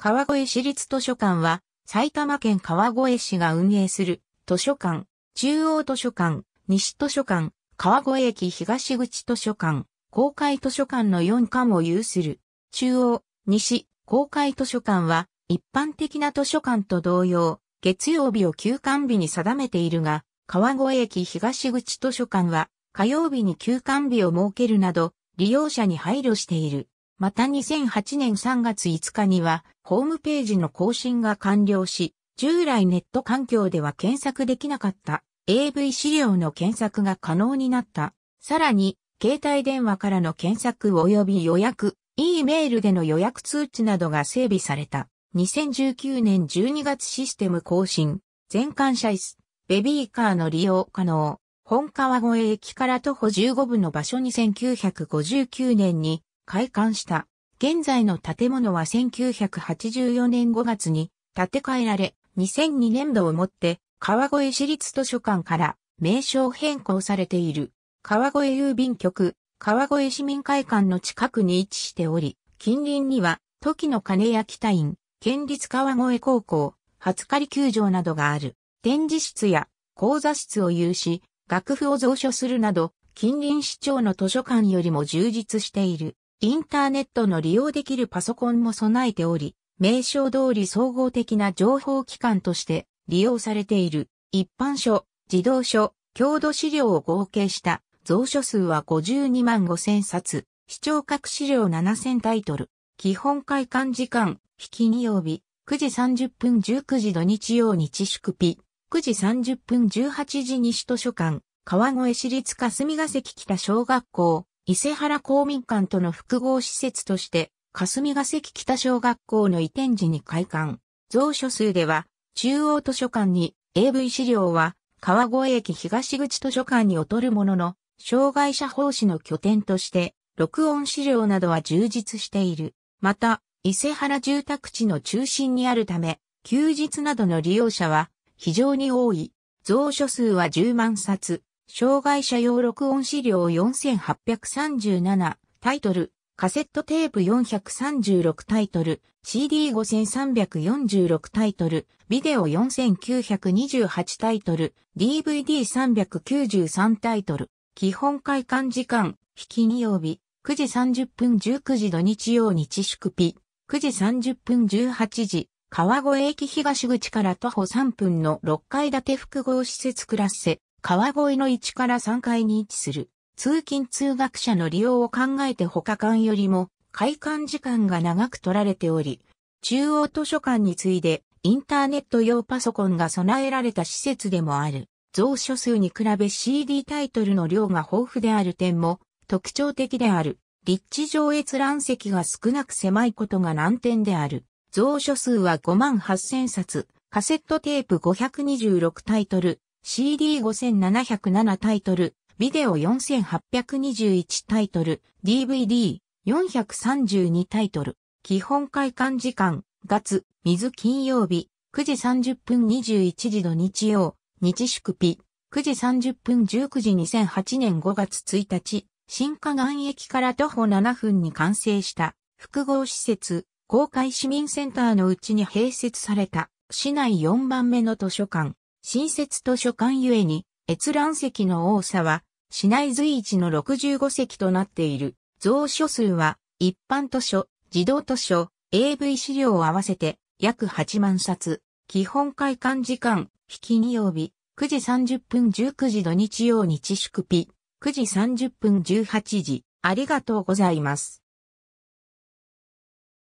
川越市立図書館は、埼玉県川越市が運営する図書館、中央図書館、西図書館、川越駅東口図書館、公開図書館の4館を有する。中央、西、公開図書館は、一般的な図書館と同様、月曜日を休館日に定めているが、川越駅東口図書館は、火曜日に休館日を設けるなど、利用者に配慮している。また2008年3月5日には、ホームページの更新が完了し、従来ネット環境では検索できなかった AV 資料の検索が可能になった。さらに、携帯電話からの検索及び予約、E メールでの予約通知などが整備された。2019年12月システム更新、全館車椅子、ベビーカーの利用可能、本川越駅から徒歩15分の場所2 9 5 9年に開館した。現在の建物は1984年5月に建て替えられ、2002年度をもって川越市立図書館から名称変更されている。川越郵便局、川越市民会館の近くに位置しており、近隣には、時の金屋北院、県立川越高校、初狩球場などがある。展示室や講座室を有し、楽譜を蔵書するなど、近隣市長の図書館よりも充実している。インターネットの利用できるパソコンも備えており、名称通り総合的な情報機関として利用されている一般書、児童書、郷土資料を合計した蔵書数は52万5千冊、視聴覚資料7千タイトル、基本開館時間、引き日曜日、9時30分19時土日曜日祝日、9時30分18時西図書館、川越市立霞ヶ関北小学校、伊勢原公民館との複合施設として、霞ヶ関北小学校の移転時に開館。蔵書数では、中央図書館に AV 資料は、川越駅東口図書館に劣るものの、障害者奉仕の拠点として、録音資料などは充実している。また、伊勢原住宅地の中心にあるため、休日などの利用者は非常に多い。蔵書数は10万冊。障害者用録音資料4837、タイトル、カセットテープ436タイトル、CD5346 タイトル、ビデオ4928タイトル、DVD393 タイトル、基本開館時間、引き日曜日、9時30分19時土日曜日宿日、9時30分18時、川越駅東口から徒歩3分の6階建て複合施設クラッセ、川越の1から3階に位置する、通勤通学者の利用を考えて他館よりも、開館時間が長く取られており、中央図書館に次いで、インターネット用パソコンが備えられた施設でもある。蔵書数に比べ CD タイトルの量が豊富である点も特徴的である。立地上閲覧席が少なく狭いことが難点である。蔵書数は5万8000冊、カセットテープ526タイトル、CD5707 タイトル、ビデオ4821タイトル、DVD432 タイトル、基本開館時間、月、水金曜日、9時30分21時土日曜、日祝日、9時30分19時2008年5月1日、新河岸駅から徒歩7分に完成した複合施設、公開市民センターのうちに併設された市内4番目の図書館。新設図書館ゆえに、閲覧席の多さは、市内随一の65席となっている。蔵書数は、一般図書、児童図書、AV 資料を合わせて、約8万冊。基本開館時間、引き2曜日、9時30分19時土日曜日祝日、9時30分18時。ありがとうございます。